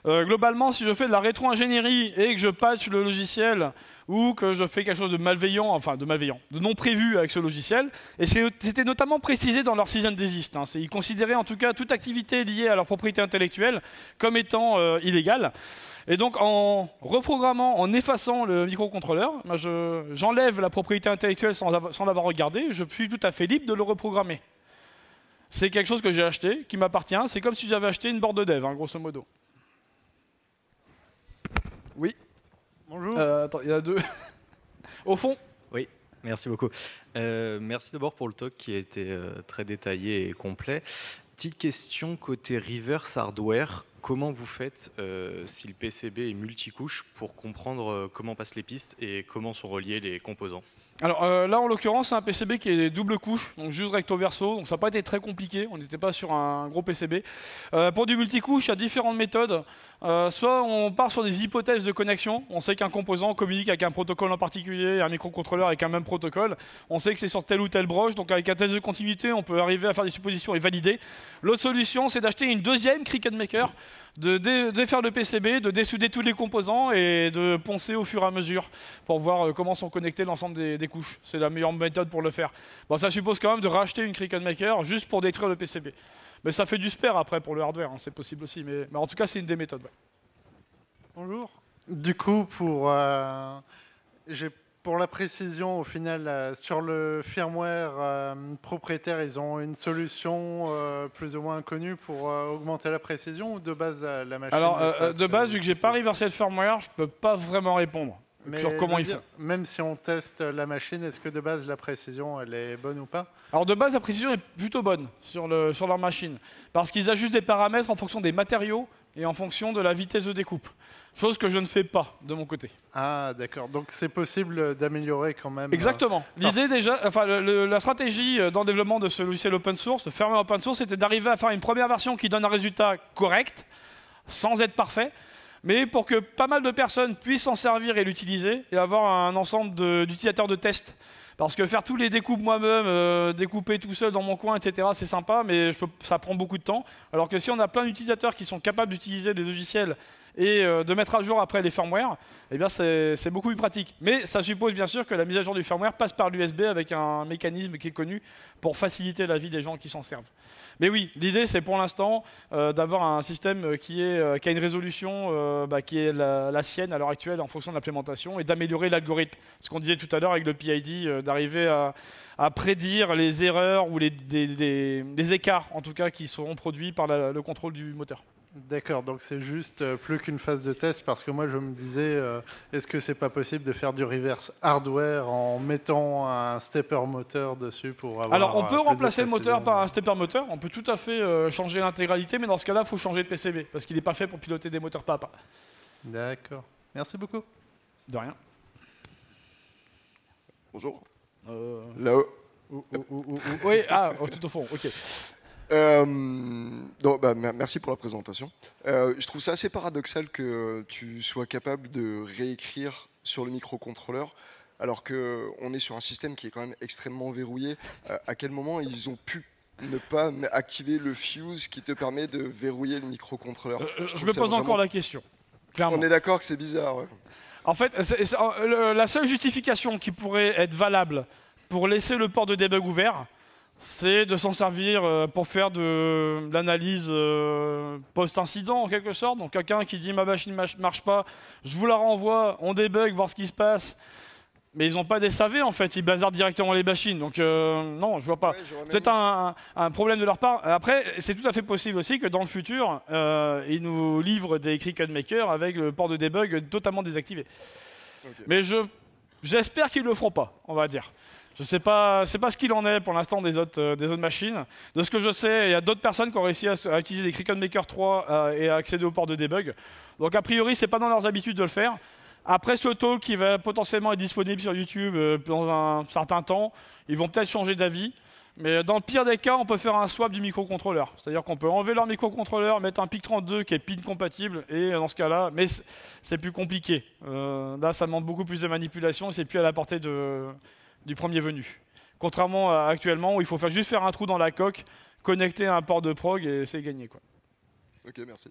Euh, globalement, si je fais de la rétro-ingénierie et que je patch le logiciel ou que je fais quelque chose de malveillant, enfin de malveillant, de non prévu avec ce logiciel, et c'était notamment précisé dans leur season des desist. Hein. ils considéraient en tout cas toute activité liée à leur propriété intellectuelle comme étant euh, illégale. Et donc en reprogrammant, en effaçant le microcontrôleur, j'enlève la propriété intellectuelle sans, l'avoir regardé, je suis tout à fait libre de le reprogrammer. C'est quelque chose que j'ai acheté, qui m'appartient, c'est comme si j'avais acheté une board de dev, hein, grosso modo. Oui. Bonjour. Euh, attends, il y en a deux. Au fond. Oui, merci beaucoup. Euh, merci d'abord pour le talk qui a été euh, très détaillé et complet. Petite question côté reverse hardware. Comment vous faites si le PCB est multicouche pour comprendre comment passent les pistes et comment sont reliés les composants alors là, en l'occurrence, c'est un PCB qui est double couche, donc juste recto-verso, donc ça n'a pas été très compliqué, on n'était pas sur un gros PCB. pour du multicouche, il y a différentes méthodes. Euh, soit on part sur des hypothèses de connexion. On sait qu'un composant communique avec un protocole en particulier, un microcontrôleur avec un même protocole. On sait que c'est sur telle ou telle broche. Donc avec un test de continuité, on peut arriver à faire des suppositions et valider. L'autre solution, c'est d'acheter une deuxième cricket Maker, de défaire le PCB, de dessouder tous les composants et de poncer au fur et à mesure pour voir euh, comment sont connectés l'ensemble des, couches. C'est la meilleure méthode pour le faire. Bon, ça suppose quand même de racheter une cricket Maker juste pour détruire le PCB. Mais ça fait du spare après pour le hardware, hein, c'est possible aussi. Mais, en tout cas, c'est une des méthodes. Bonjour. Du coup, pour, euh, pour la précision, au final, euh, sur le firmware euh, propriétaire, ils ont une solution plus ou moins connue pour augmenter la précision ou de base la machine Alors, de base, vu que j'ai pas reversé le firmware, je peux pas vraiment répondre. Même si on teste la machine, est-ce que de base la précision elle est bonne ou pas Alors de base la précision est plutôt bonne sur, leur machine, parce qu'ils ajustent des paramètres en fonction des matériaux et en fonction de la vitesse de découpe. Chose que je ne fais pas de mon côté. Ah d'accord, donc c'est possible d'améliorer quand même. Hein. Exactement. Ah. L'idée déjà, la stratégie euh, dans le développement de ce logiciel open source, fermer open source, c'était d'arriver à faire une première version qui donne un résultat correct, sans être parfait, mais pour que pas mal de personnes puissent s'en servir et l'utiliser, et avoir un ensemble d'utilisateurs de, test. Parce que faire tous les découpes moi-même, euh, découper tout seul dans mon coin, etc., c'est sympa, mais ça prend beaucoup de temps. Alors que si on a plein d'utilisateurs qui sont capables d'utiliser des logiciels et euh, de mettre à jour après les firmware, eh bien c'est beaucoup plus pratique. Mais ça suppose bien sûr que la mise à jour du firmware passe par l'USB avec un mécanisme qui est connu pour faciliter la vie des gens qui s'en servent. Mais oui, l'idée c'est pour l'instant euh, d'avoir un système qui, euh, a une résolution bah, qui est la, sienne à l'heure actuelle en fonction de l'implémentation et d'améliorer l'algorithme. Ce qu'on disait tout à l'heure avec le PID, d'arriver à, prédire les erreurs ou les, des, écarts en tout cas qui seront produits par le contrôle du moteur. D'accord, donc c'est juste euh, plus qu'une phase de test parce que moi je me disais, euh, est-ce que c'est pas possible de faire du reverse hardware en mettant un stepper moteur dessus pour avoir. Alors on euh, peut remplacer le moteur par un stepper moteur, on peut tout à fait changer l'intégralité, mais dans ce cas-là, il faut changer de PCB parce qu'il n'est pas fait pour piloter des moteurs pas à pas. D'accord, merci beaucoup. De rien. Bonjour. Là-haut. Oui, ah, oh, tout au fond, ok. Euh, bah, merci pour la présentation. Euh, je trouve ça assez paradoxal que tu sois capable de réécrire sur le microcontrôleur alors qu'on est sur un système qui est quand même extrêmement verrouillé. Euh, à quel moment ils ont pu ne pas activer le fuse qui te permet de verrouiller le microcontrôleur Je, me pose encore la question. Clairement. On est d'accord que c'est bizarre. En fait, la seule justification qui pourrait être valable pour laisser le port de debug ouvert, c'est de s'en servir euh, pour faire de l'analyse euh, post-incident en quelque sorte. Donc quelqu'un qui dit ma machine ne marche pas, je vous la renvoie, on débug, voir ce qui se passe. Mais ils n'ont pas des SAV en fait, ils bazardent directement les machines. Donc euh, non, je vois pas. C'est Peut-être un, problème de leur part. Après, c'est tout à fait possible aussi que dans le futur, ils nous livrent des écrits Maker avec le port de debug totalement désactivé. Mais j'espère qu'ils ne le feront pas, on va dire. Je ne sais pas, c'est pas ce qu'il en est pour l'instant euh, des autres, machines. De ce que je sais, il y a d'autres personnes qui ont réussi à, utiliser des Cricut Maker 3 euh, et à accéder au port de debug. Donc a priori, ce n'est pas dans leurs habitudes de le faire. Après ce talk qui va potentiellement être disponible sur YouTube euh, dans un certain temps, ils vont peut-être changer d'avis. Mais dans le pire des cas, on peut faire un swap du microcontrôleur. C'est-à-dire qu'on peut enlever leur microcontrôleur, mettre un PIC32 qui est PIN compatible, et dans ce cas-là, mais c'est plus compliqué. là, ça demande beaucoup plus de manipulation, c'est plus à la portée de, du premier venu. Contrairement à actuellement où il faut faire, juste faire un trou dans la coque, connecter un port de prog et c'est gagné. Quoi. Ok, merci.